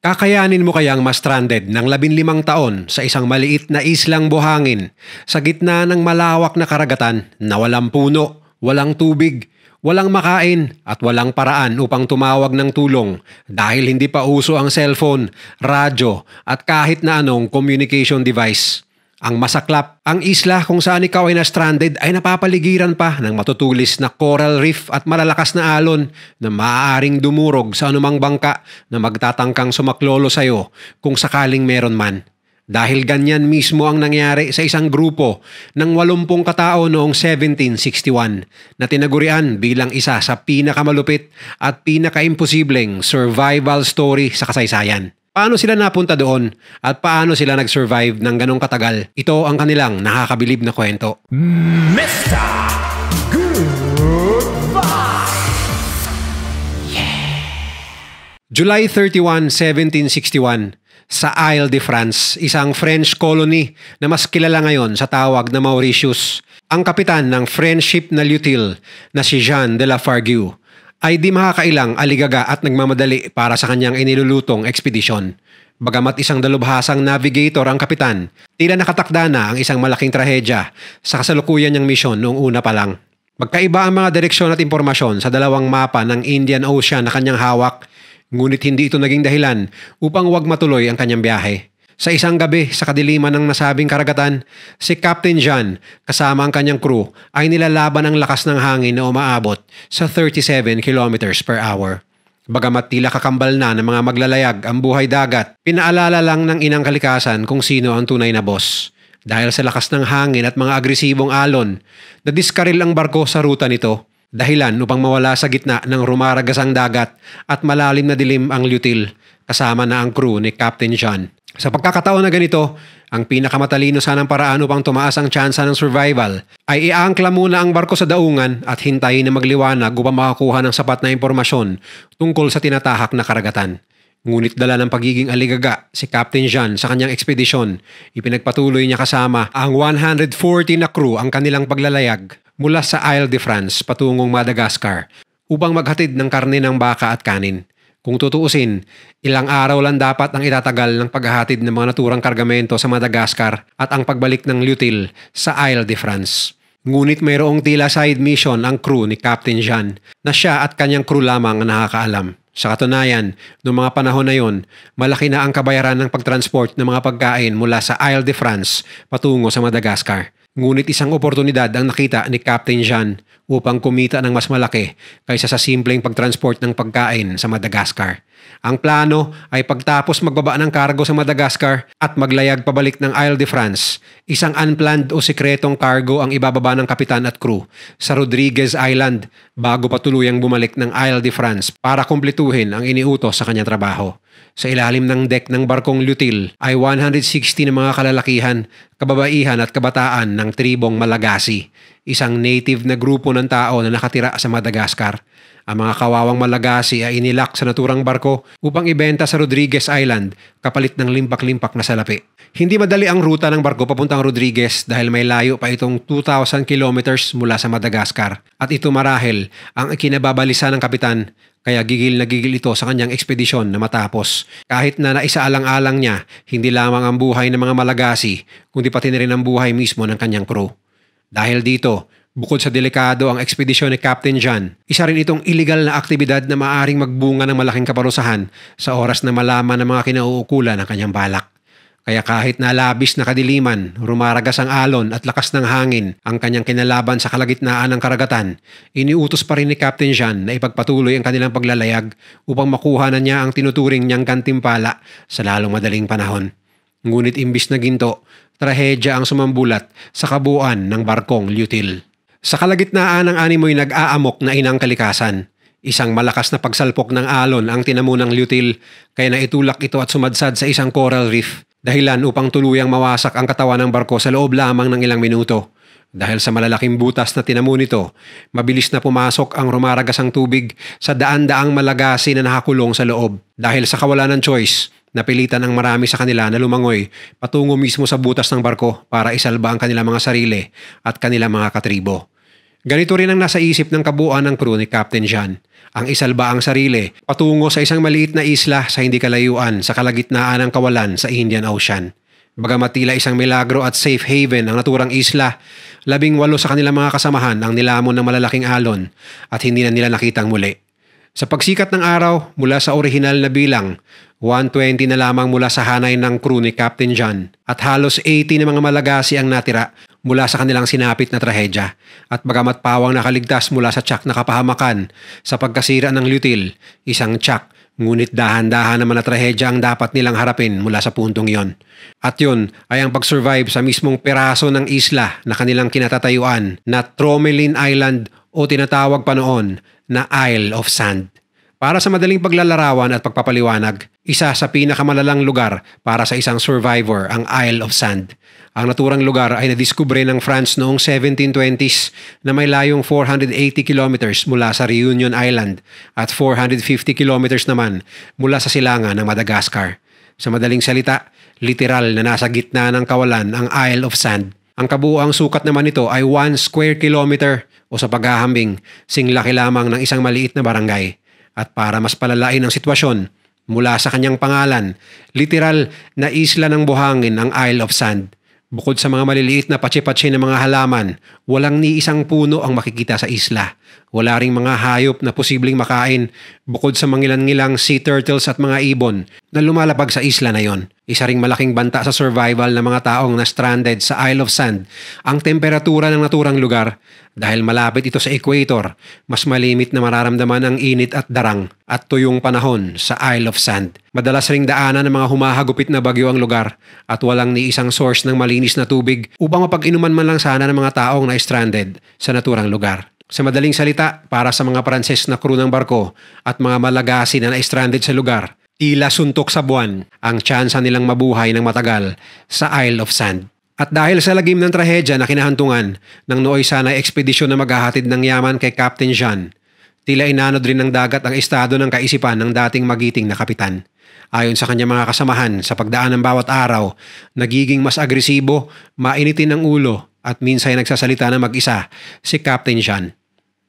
Kakayanin mo kayang ma-stranded ng labinlimang taon sa isang maliit na islang buhangin sa gitna ng malawak na karagatan na walang puno, walang tubig, walang makain at walang paraan upang tumawag ng tulong dahil hindi pa uso ang cellphone, radyo at kahit na anong communication device. Ang masaklap, ang isla kung saan ikaw ay na-stranded ay napapaligiran pa ng matutulis na coral reef at malalakas na alon na maaaring dumurog sa anumang bangka na magtatangkang sumaklolo sa'yo kung sakaling meron man. Dahil ganyan mismo ang nangyari sa isang grupo ng 80 katao noong 1761 na tinagurian bilang isa sa pinakamalupit at pinakaimposibleng survival story sa kasaysayan. Paano sila napunta doon at paano sila nag-survive ng ganong katagal? Ito ang kanilang nakakabilib na kwento. Mr. Goodbye! July 31, 1761, sa Isle de France, isang French colony na mas kilala ngayon sa tawag na Mauritius, ang kapitan ng French ship na Lutil na si Jean de la Fargue ay di makakailang aligaga at nagmamadali para sa kanyang inilulutong ekspedisyon. Bagamat isang dalubhasang navigator ang kapitan, tila nakatakda na ang isang malaking trahedya sa kasalukuyan niyang misyon noong una pa lang. Magkaiba ang mga direksyon at impormasyon sa dalawang mapa ng Indian Ocean na kanyang hawak, ngunit hindi ito naging dahilan upang wag matuloy ang kanyang biyahe. Sa isang gabi sa kadiliman ng nasabing karagatan, si Captain John kasama ang kanyang crew ay nilalaban ang lakas ng hangin na umaabot sa 37 kilometers per hour. Bagamat tila kakambal na ng mga maglalayag ang buhay dagat, pinaalala lang ng inang kalikasan kung sino ang tunay na boss. Dahil sa lakas ng hangin at mga agresibong alon, nadiskaril ang barko sa ruta nito dahilan upang mawala sa gitna ng rumaragasang dagat at malalim na dilim ang lutil kasama na ang crew ni Captain John. Sa pagkakataon na ganito, ang pinakamatalino sanang paraan upang tumaas ang tsansa ng survival ay iaangkla muna ang barko sa daungan at hintayin na magliwanag upang makakuha ng sapat na impormasyon tungkol sa tinatahak na karagatan. Ngunit dala ng pagiging aligaga si Captain John sa kanyang ekspedisyon, ipinagpatuloy niya kasama ang 140 na crew ang kanilang paglalayag mula sa Isle de France patungong Madagascar upang maghatid ng karne ng baka at kanin. Kung tutuusin, ilang araw lang dapat ang itatagal ng paghahatid ng mga naturang kargamento sa Madagascar at ang pagbalik ng Lutil sa Isle de France. Ngunit mayroong tila side mission ang crew ni Captain Jean na siya at kanyang crew lamang ang nakakaalam. Sa katunayan, noong mga panahon na yon, malaki na ang kabayaran ng pagtransport ng mga pagkain mula sa Isle de France patungo sa Madagascar. Ngunit isang oportunidad ang nakita ni Captain Jean upang kumita ng mas malaki kaysa sa simpleng pagtransport ng pagkain sa Madagascar. Ang plano ay pagtapos magbaba ng cargo sa Madagascar at maglayag pabalik ng Isle de France, isang unplanned o sikretong cargo ang ibababa ng kapitan at crew sa Rodriguez Island bago patuluyang bumalik ng Isle de France para kumpletuhin ang iniutos sa kanyang trabaho. Sa ilalim ng deck ng barkong Lutil ay 160 na mga kalalakihan, kababaihan at kabataan ng tribong Malagasy, isang native na grupo ng tao na nakatira sa Madagascar. Ang mga kawawang Malagasy ay inilak sa naturang barko upang ibenta sa Rodriguez Island kapalit ng limpak-limpak na salapi. Hindi madali ang ruta ng barko papuntang Rodriguez dahil may layo pa itong 2,000 kilometers mula sa Madagascar at ito marahil ang ikinababalisan ng kapitan kaya gigil na gigil ito sa kanyang ekspedisyon na matapos. Kahit na naisaalang-alang niya, hindi lamang ang buhay ng mga malagasi, kundi pati na rin ang buhay mismo ng kanyang crew. Dahil dito, bukod sa delikado ang ekspedisyon ni Captain John, isa rin itong illegal na aktibidad na maaring magbunga ng malaking kaparusahan sa oras na malaman ng mga kinauukulan ng kanyang balak. Kaya kahit nalabis na kadiliman, rumaragas ang alon at lakas ng hangin ang kanyang kinalaban sa kalagitnaan ng karagatan, iniutos pa rin ni Captain Jean na ipagpatuloy ang kanilang paglalayag upang makuha na niya ang tinuturing niyang gantimpala sa lalong madaling panahon. Ngunit imbis na ginto, trahedya ang sumambulat sa kabuuan ng barkong Lutil. Sa kalagitnaan ng animoy nag-aamok na inang kalikasan, Isang malakas na pagsalpok ng alon ang tinamo lutil kaya naitulak ito at sumadsad sa isang coral reef Dahilan upang tuluyang mawasak ang katawan ng barko sa loob lamang ng ilang minuto. Dahil sa malalaking butas na tinamo nito, mabilis na pumasok ang rumaragasang tubig sa daan-daang malagasi na nakakulong sa loob. Dahil sa kawalan ng choice, napilitan ang marami sa kanila na lumangoy patungo mismo sa butas ng barko para isalba ang kanilang mga sarili at kanilang mga katribo. Ganito rin ang nasa isip ng kabuuan ng crew ni Captain John. Ang isalba ang sarili patungo sa isang maliit na isla sa hindi kalayuan sa kalagitnaan ng kawalan sa Indian Ocean. Bagamat tila isang milagro at safe haven ang naturang isla, labing walo sa kanilang mga kasamahan ang nilamon ng malalaking alon at hindi na nila nakitang muli. Sa pagsikat ng araw mula sa orihinal na bilang, 120 na lamang mula sa hanay ng crew ni Captain John at halos 80 na mga malagasi ang natira mula sa kanilang sinapit na trahedya. At bagamat pawang nakaligtas mula sa tsak na kapahamakan sa pagkasira ng lutil, isang tsak Ngunit dahan-dahan naman na trahedya ang dapat nilang harapin mula sa puntong yon. At yun ay ang pag-survive sa mismong peraso ng isla na kanilang kinatatayuan na Tromelin Island o tinatawag pa noon na Isle of Sand. Para sa madaling paglalarawan at pagpapaliwanag, isa sa pinakamalalang lugar para sa isang survivor ang Isle of Sand. Ang naturang lugar ay nadiskubre ng France noong 1720s na may layong 480 kilometers mula sa Reunion Island at 450 kilometers naman mula sa silangan ng Madagascar. Sa madaling salita, literal na nasa gitna ng kawalan ang Isle of Sand. Ang kabuuang sukat naman nito ay 1 square kilometer o sa paghahambing, singlaki lamang ng isang maliit na barangay. At para mas palalain ang sitwasyon, mula sa kanyang pangalan, literal na isla ng buhangin ang Isle of Sand. Bukod sa mga maliliit na patsi ng mga halaman Walang ni isang puno ang makikita sa isla. Wala ring mga hayop na posibleng makain bukod sa mangilan-ngilang sea turtles at mga ibon na lumalapag sa isla na yon. Isa ring malaking banta sa survival ng mga taong na stranded sa Isle of Sand ang temperatura ng naturang lugar dahil malapit ito sa equator, mas malimit na mararamdaman ang init at darang at tuyong panahon sa Isle of Sand. Madalas ring daanan ng mga humahagupit na bagyo ang lugar at walang ni isang source ng malinis na tubig upang mapag-inuman man lang sana ng mga taong na stranded sa naturang lugar. Sa madaling salita, para sa mga Pranses na crew ng barko at mga Malagasi na na-stranded sa lugar, tila suntok sa buwan ang tsansa nilang mabuhay ng matagal sa Isle of Sand. At dahil sa lagim ng trahedya na kinahantungan ng nooy Sanay ekspedisyon na maghahatid ng yaman kay Captain Jean, tila inanod rin ng dagat ang estado ng kaisipan ng dating magiting na kapitan. Ayon sa kanyang mga kasamahan, sa pagdaan ng bawat araw, nagiging mas agresibo, mainitin ang ulo at minsan ay nagsasalita na mag-isa si Captain Sean.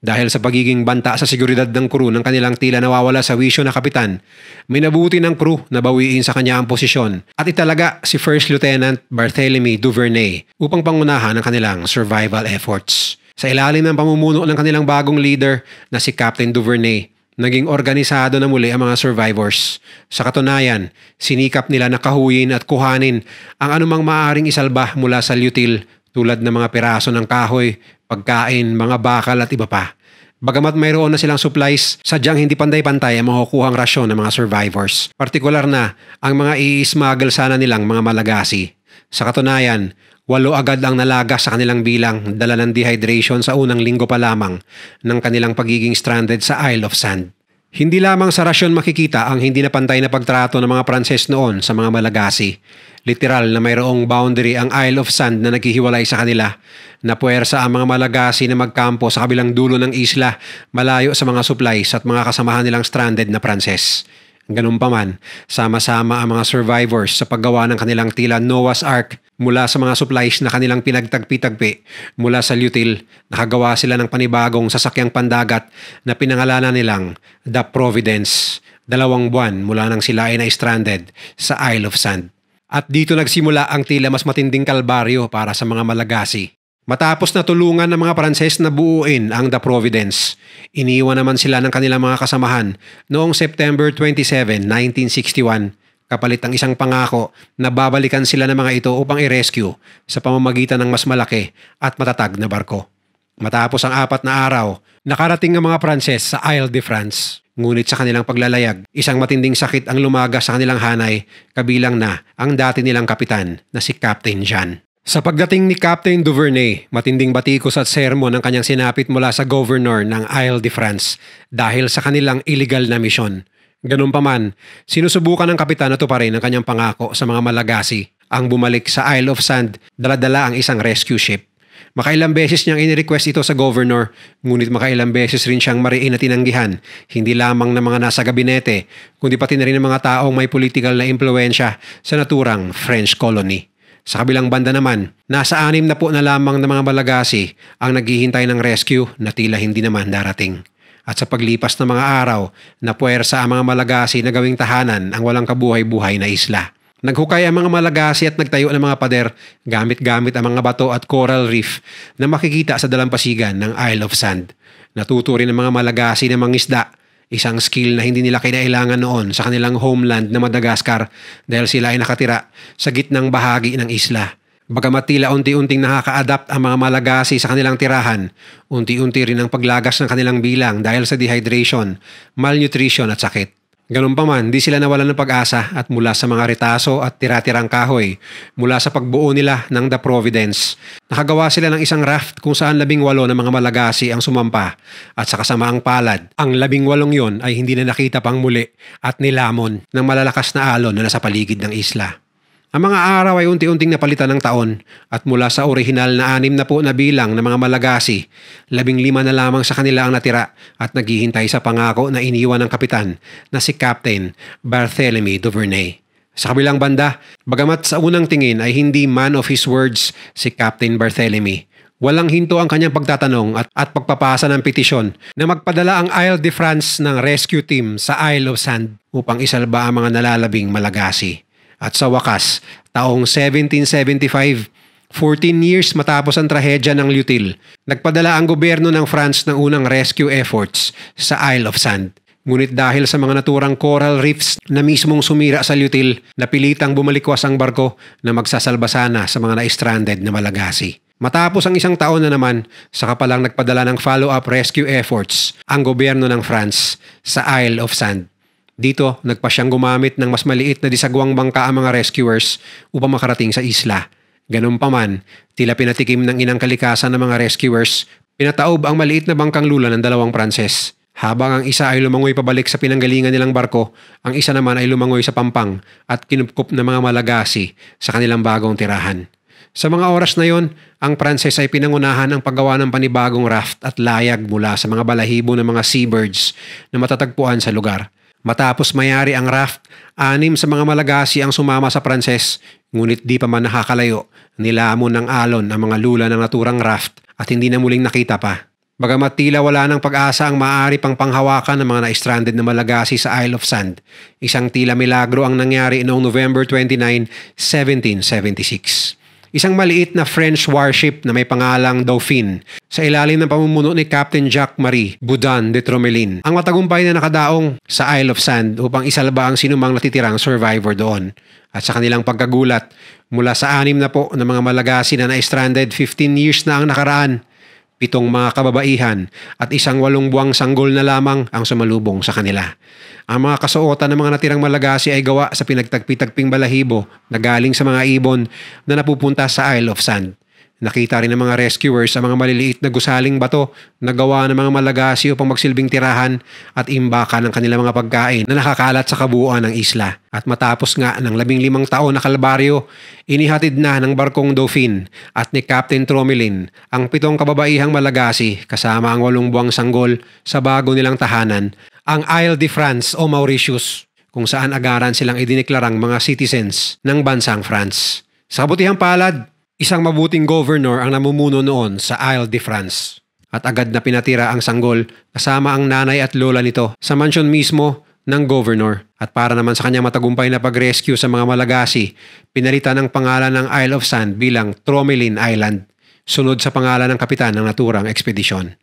Dahil sa pagiging banta sa seguridad ng crew ng kanilang tila nawawala sa wisyo na kapitan, minabuti ng crew na bawiin sa kanya ang posisyon at italaga si First Lieutenant Barthélemy Duvernay upang pangunahan ang kanilang survival efforts. Sa ilalim ng pamumuno ng kanilang bagong leader na si Captain Duvernay, Naging organisado na muli ang mga survivors. Sa katunayan, sinikap nila na kahuyin at kuhanin ang anumang maaring isalba mula sa lyutil tulad ng mga piraso ng kahoy, pagkain, mga bakal at iba pa. Bagamat mayroon na silang supplies, sadyang hindi pantay-pantay ang makukuhang rasyon ng mga survivors. Partikular na ang mga i-smuggle sana nilang mga malagasi. Sa katunayan, walo agad ang nalaga sa kanilang bilang dala ng dehydration sa unang linggo pa lamang ng kanilang pagiging stranded sa Isle of Sand. Hindi lamang sa rasyon makikita ang hindi napantay na pagtrato ng mga Pranses noon sa mga Malagasy. Literal na mayroong boundary ang Isle of Sand na naghihiwalay sa kanila. Napuwersa ang mga Malagasy na magkampo sa kabilang dulo ng isla malayo sa mga supplies at mga kasamahan nilang stranded na Pranses. Ganun pa man, sama-sama ang mga survivors sa paggawa ng kanilang tila Noah's Ark mula sa mga supplies na kanilang pinagtagpi-tagpi mula sa Lutil, nakagawa sila ng panibagong sasakyang pandagat na pinangalanan nilang The Providence. Dalawang buwan mula nang sila ay na-stranded sa Isle of Sand. At dito nagsimula ang tila mas matinding kalbaryo para sa mga malagasi. Matapos na tulungan ng mga Pranses na buuin ang The Providence, iniwan naman sila ng kanilang mga kasamahan noong September 27, 1961 kapalit ang isang pangako na babalikan sila ng mga ito upang i-rescue sa pamamagitan ng mas malaki at matatag na barko. Matapos ang apat na araw, nakarating ang mga Pranses sa Isle de France. Ngunit sa kanilang paglalayag, isang matinding sakit ang lumaga sa kanilang hanay kabilang na ang dati nilang kapitan na si Captain Jean. Sa pagdating ni Captain Duvernay, matinding batikos at sermon ang kanyang sinapit mula sa governor ng Isle de France dahil sa kanilang illegal na misyon. Ganun pa man, sinusubukan ng kapitan na tuparin ang kanyang pangako sa mga malagasi ang bumalik sa Isle of Sand daladala ang isang rescue ship. Makailang beses niyang inirequest ito sa governor, ngunit makailang beses rin siyang mariin na tinanggihan, hindi lamang ng mga nasa gabinete, kundi pati na rin ng mga taong may political na impluensya sa naturang French colony. Sa kabilang banda naman, nasa anim na po na lamang ng mga malagasi ang naghihintay ng rescue na tila hindi naman darating. At sa paglipas ng mga araw, napuwersa ang mga malagasi na gawing tahanan ang walang kabuhay-buhay na isla. Naghukay ang mga malagasi at nagtayo ng mga pader gamit-gamit ang mga bato at coral reef na makikita sa dalampasigan ng Isle of Sand. Natuto ng mga malagasi na mangisda isang skill na hindi nila kinailangan noon sa kanilang homeland na Madagascar dahil sila ay nakatira sa gitnang bahagi ng isla. Bagamat tila unti-unting nakaka-adapt ang mga malagasi sa kanilang tirahan, unti-unti rin ang paglagas ng kanilang bilang dahil sa dehydration, malnutrition at sakit. Ganun pa man, di sila nawalan ng pag-asa at mula sa mga retaso at tiratirang kahoy, mula sa pagbuo nila ng The Providence. Nakagawa sila ng isang raft kung saan labing walo ng mga malagasi ang sumampa at sa kasamaang palad, ang labing walong yon ay hindi na nakita pang muli at nilamon ng malalakas na alon na nasa paligid ng isla. Ang mga araw ay unti-unting napalitan ng taon at mula sa orihinal na anim na po na bilang ng mga malagasi, labing lima na lamang sa kanila ang natira at naghihintay sa pangako na iniwan ng kapitan na si Captain Barthélemy Duvernay. Sa kabilang banda, bagamat sa unang tingin ay hindi man of his words si Captain Barthélemy, Walang hinto ang kanyang pagtatanong at, at pagpapasa ng petisyon na magpadala ang Isle de France ng rescue team sa Isle of Sand upang isalba ang mga nalalabing malagasi. At sa wakas, taong 1775, 14 years matapos ang trahedya ng Lutil, nagpadala ang gobyerno ng France ng unang rescue efforts sa Isle of Sand. Ngunit dahil sa mga naturang coral reefs na mismong sumira sa Lutil, napilitang bumalikwas ang barko na magsasalba sana sa mga na-stranded na malagasy. Matapos ang isang taon na naman, saka palang nagpadala ng follow-up rescue efforts ang gobyerno ng France sa Isle of Sand. Dito, nagpa siyang gumamit ng mas maliit na disagwang bangka ang mga rescuers upang makarating sa isla. Ganun pa man, tila pinatikim ng inang kalikasan ng mga rescuers, pinataob ang maliit na bangkang lula ng dalawang Pranses. Habang ang isa ay lumangoy pabalik sa pinanggalingan nilang barko, ang isa naman ay lumangoy sa pampang at kinupkup ng mga malagasi sa kanilang bagong tirahan. Sa mga oras na yon, ang Pranses ay pinangunahan ang paggawa ng panibagong raft at layag mula sa mga balahibo ng mga seabirds na matatagpuan sa lugar. Matapos mayari ang raft, anim sa mga malagasi ang sumama sa Pranses, ngunit di pa man nakakalayo. Nilamon ng alon ang mga lula ng naturang raft at hindi na muling nakita pa. Bagamat tila wala ng pag-asa ang maaari pang panghawakan ng mga na-stranded na malagasi sa Isle of Sand, isang tila milagro ang nangyari noong November 29, 1776 isang maliit na French warship na may pangalang Dauphine sa ilalim ng pamumuno ni Captain Jacques Marie Boudin de Tromelin. Ang matagumpay na nakadaong sa Isle of Sand upang isalba ang sinumang natitirang survivor doon. At sa kanilang pagkagulat, mula sa anim na po ng mga malagasi na na-stranded 15 years na ang nakaraan, pitong mga kababaihan at isang walong buwang sanggol na lamang ang sumalubong sa kanila. Ang mga kasuotan ng mga natirang malagasi ay gawa sa pinagtagpitagping balahibo na galing sa mga ibon na napupunta sa Isle of Sand. Nakita rin ng mga rescuers sa mga maliliit na gusaling bato na gawa ng mga malagasi upang magsilbing tirahan at imbaka ng kanilang mga pagkain na nakakalat sa kabuuan ng isla. At matapos nga ng labing limang taon na kalbaryo, inihatid na ng barkong Dauphin at ni Captain Tromelin ang pitong kababaihang malagasi kasama ang walong buwang sanggol sa bago nilang tahanan, ang Isle de France o Mauritius, kung saan agaran silang idineklarang mga citizens ng bansang France. Sa kabutihang palad, Isang mabuting governor ang namumuno noon sa Isle de France. At agad na pinatira ang sanggol kasama ang nanay at lola nito sa mansyon mismo ng governor. At para naman sa kanyang matagumpay na pag-rescue sa mga malagasi, pinalitan ang pangalan ng Isle of Sand bilang Tromelin Island, sunod sa pangalan ng kapitan ng naturang ekspedisyon.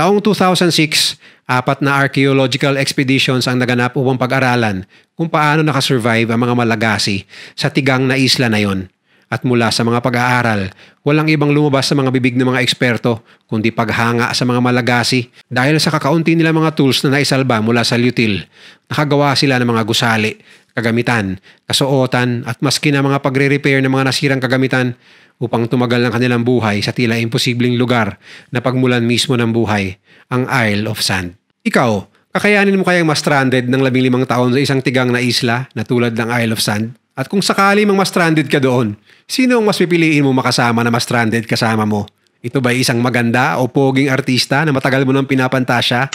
Taong 2006, apat na archaeological expeditions ang naganap upang pag-aralan kung paano nakasurvive ang mga malagasi sa tigang na isla na yon at mula sa mga pag-aaral, walang ibang lumabas sa mga bibig ng mga eksperto kundi paghanga sa mga malagasi dahil sa kakaunti nila mga tools na naisalba mula sa lutil. Nakagawa sila ng mga gusali, kagamitan, kasuotan at maski na mga pagre-repair ng mga nasirang kagamitan upang tumagal ng kanilang buhay sa tila imposibleng lugar na pagmulan mismo ng buhay, ang Isle of Sand. Ikaw, kakayanin mo kayang mas stranded ng labing limang taon sa isang tigang na isla na tulad ng Isle of Sand? At kung sakali mang ma-stranded ka doon, sino ang mas pipiliin mo makasama na ma-stranded kasama mo? Ito ba isang maganda o poging artista na matagal mo nang pinapantasya?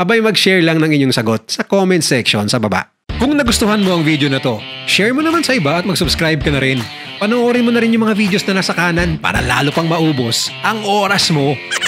Abay mag-share lang ng inyong sagot sa comment section sa baba. Kung nagustuhan mo ang video na to, share mo naman sa iba at mag-subscribe ka na rin. Panoorin mo na rin yung mga videos na nasa kanan para lalo pang maubos ang oras mo